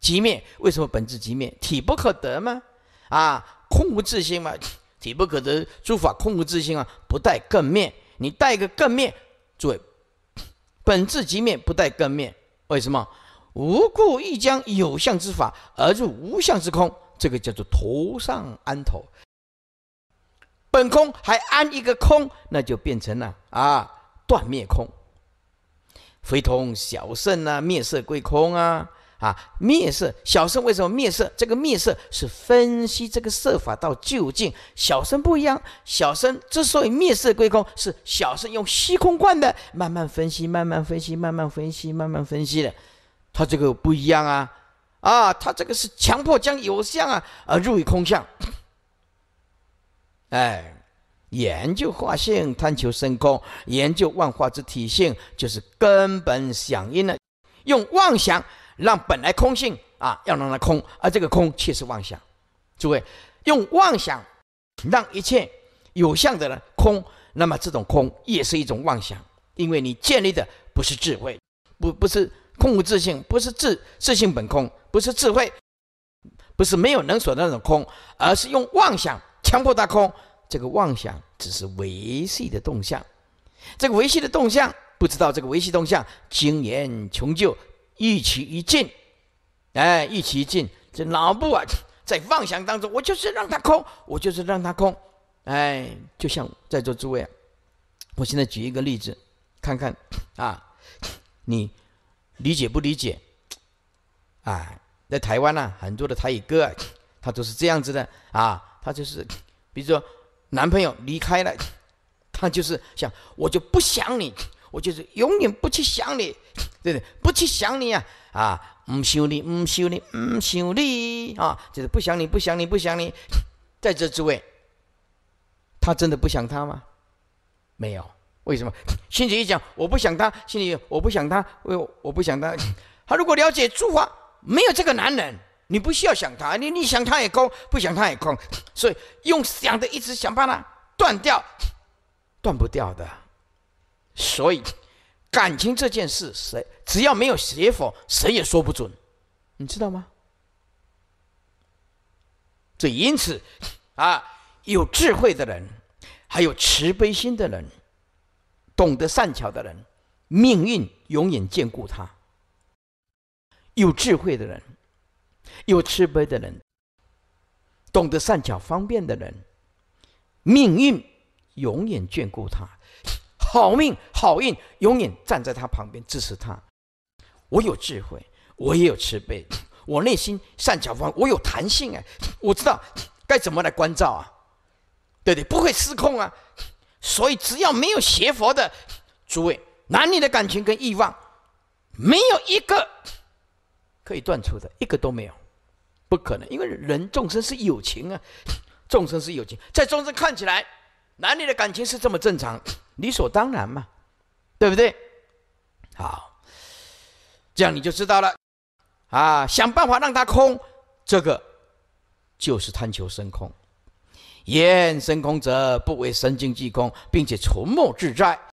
即灭。为什么本质即灭？体不可得吗？啊，空无自性嘛，体不可得，诸法空无自性啊，不带更灭。你带个更灭，诸位，本质即灭，不带更灭。为什么？无故亦将有相之法而入无相之空。这个叫做头上安头，本空还安一个空，那就变成了啊断灭空，非同小圣啊灭色归空啊啊灭色小圣为什么灭色？这个灭色是分析这个色法到究竟，小圣不一样，小圣之所以灭色归空，是小圣用虚空观的，慢慢分析，慢慢分析，慢慢分析，慢慢分析的，他这个不一样啊。啊，他这个是强迫将有相啊，而入于空相。哎，研究化性，探求深空，研究万化之体性，就是根本响应了。用妄想让本来空性啊，要让它空，而这个空却是妄想。诸位，用妄想让一切有相的呢空，那么这种空也是一种妄想，因为你建立的不是智慧，不不是空无自性，不是自自性本空。不是智慧，不是没有能所的那种空，而是用妄想强迫它空。这个妄想只是维系的动向，这个维系的动向不知道这个维系动向精研穷究一其一尽，哎，一其尽，这脑部啊在妄想当中，我就是让它空，我就是让它空，哎，就像在座诸位啊，我现在举一个例子，看看啊，你理解不理解？哎，在台湾呢，很多的台语歌，他都是这样子的啊，他就是，比如说男朋友离开了，他就是想我就不想你，我就是永远不去想你，对不对？不去想你啊啊，唔想你，唔想你，唔想你啊，就是不想你，不想你，不想你，在这诸位，他真的不想他吗？没有，为什么？心里一想，我不想他，心里我不想他，我我不想他，他如果了解诸法。没有这个男人，你不需要想他，你你想他也空，不想他也空，所以用想的一直想，办法断掉，断不掉的。所以感情这件事，谁只要没有邪佛，谁也说不准，你知道吗？这因此，啊，有智慧的人，还有慈悲心的人，懂得善巧的人，命运永远眷顾他。有智慧的人，有慈悲的人，懂得善巧方便的人，命运永远眷顾他，好命好运永远站在他旁边支持他。我有智慧，我也有慈悲，我内心善巧方，我有弹性哎，我知道该怎么来关照啊。对对，不会失控啊。所以只要没有邪佛的诸位男女的感情跟欲望，没有一个。可以断出的一个都没有，不可能，因为人众生是有情啊，众生是有情，在众生看起来，男女的感情是这么正常，理所当然嘛，对不对？好，这样你就知道了，啊，想办法让它空，这个就是贪求升空，言深空者，不为神经即空，并且从莫自在。